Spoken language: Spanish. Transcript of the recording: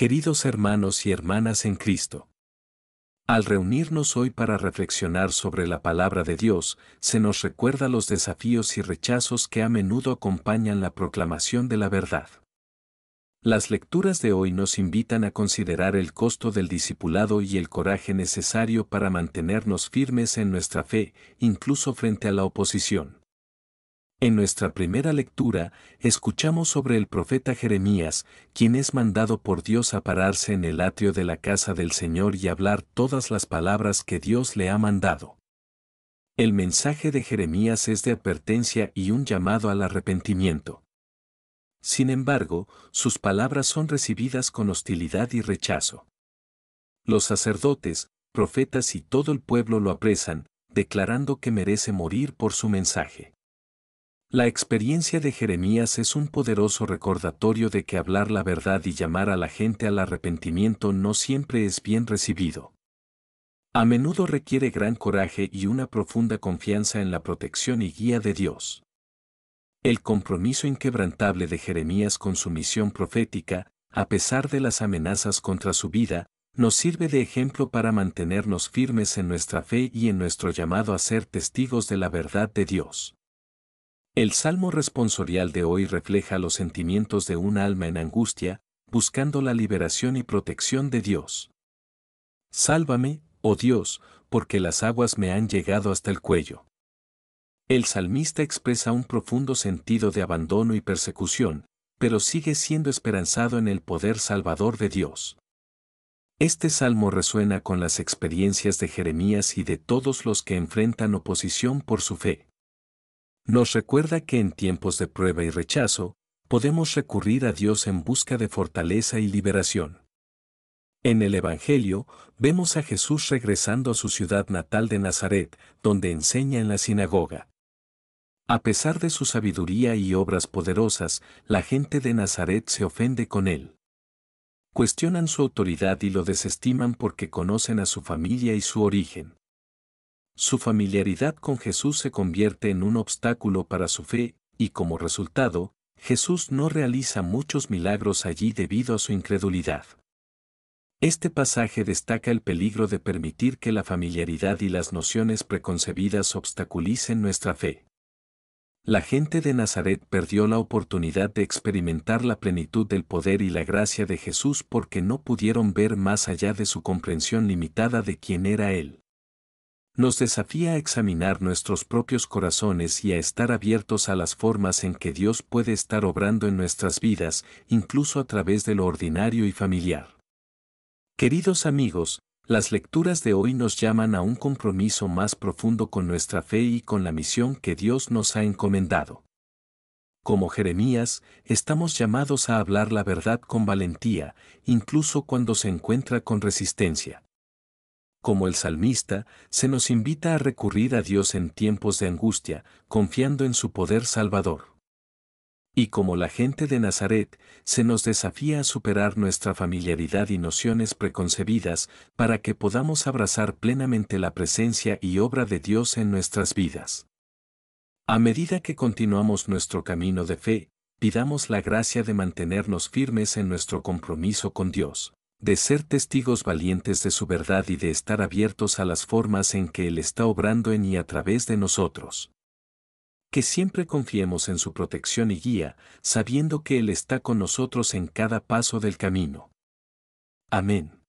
queridos hermanos y hermanas en Cristo. Al reunirnos hoy para reflexionar sobre la palabra de Dios, se nos recuerda los desafíos y rechazos que a menudo acompañan la proclamación de la verdad. Las lecturas de hoy nos invitan a considerar el costo del discipulado y el coraje necesario para mantenernos firmes en nuestra fe, incluso frente a la oposición. En nuestra primera lectura, escuchamos sobre el profeta Jeremías, quien es mandado por Dios a pararse en el atrio de la casa del Señor y hablar todas las palabras que Dios le ha mandado. El mensaje de Jeremías es de advertencia y un llamado al arrepentimiento. Sin embargo, sus palabras son recibidas con hostilidad y rechazo. Los sacerdotes, profetas y todo el pueblo lo apresan, declarando que merece morir por su mensaje. La experiencia de Jeremías es un poderoso recordatorio de que hablar la verdad y llamar a la gente al arrepentimiento no siempre es bien recibido. A menudo requiere gran coraje y una profunda confianza en la protección y guía de Dios. El compromiso inquebrantable de Jeremías con su misión profética, a pesar de las amenazas contra su vida, nos sirve de ejemplo para mantenernos firmes en nuestra fe y en nuestro llamado a ser testigos de la verdad de Dios. El salmo responsorial de hoy refleja los sentimientos de un alma en angustia, buscando la liberación y protección de Dios. Sálvame, oh Dios, porque las aguas me han llegado hasta el cuello. El salmista expresa un profundo sentido de abandono y persecución, pero sigue siendo esperanzado en el poder salvador de Dios. Este salmo resuena con las experiencias de Jeremías y de todos los que enfrentan oposición por su fe nos recuerda que en tiempos de prueba y rechazo, podemos recurrir a Dios en busca de fortaleza y liberación. En el Evangelio vemos a Jesús regresando a su ciudad natal de Nazaret, donde enseña en la sinagoga. A pesar de su sabiduría y obras poderosas, la gente de Nazaret se ofende con él. Cuestionan su autoridad y lo desestiman porque conocen a su familia y su origen su familiaridad con Jesús se convierte en un obstáculo para su fe, y como resultado, Jesús no realiza muchos milagros allí debido a su incredulidad. Este pasaje destaca el peligro de permitir que la familiaridad y las nociones preconcebidas obstaculicen nuestra fe. La gente de Nazaret perdió la oportunidad de experimentar la plenitud del poder y la gracia de Jesús porque no pudieron ver más allá de su comprensión limitada de quién era Él nos desafía a examinar nuestros propios corazones y a estar abiertos a las formas en que Dios puede estar obrando en nuestras vidas, incluso a través de lo ordinario y familiar. Queridos amigos, las lecturas de hoy nos llaman a un compromiso más profundo con nuestra fe y con la misión que Dios nos ha encomendado. Como Jeremías, estamos llamados a hablar la verdad con valentía, incluso cuando se encuentra con resistencia como el salmista, se nos invita a recurrir a Dios en tiempos de angustia, confiando en su poder salvador. Y como la gente de Nazaret, se nos desafía a superar nuestra familiaridad y nociones preconcebidas para que podamos abrazar plenamente la presencia y obra de Dios en nuestras vidas. A medida que continuamos nuestro camino de fe, pidamos la gracia de mantenernos firmes en nuestro compromiso con Dios de ser testigos valientes de su verdad y de estar abiertos a las formas en que Él está obrando en y a través de nosotros. Que siempre confiemos en su protección y guía, sabiendo que Él está con nosotros en cada paso del camino. Amén.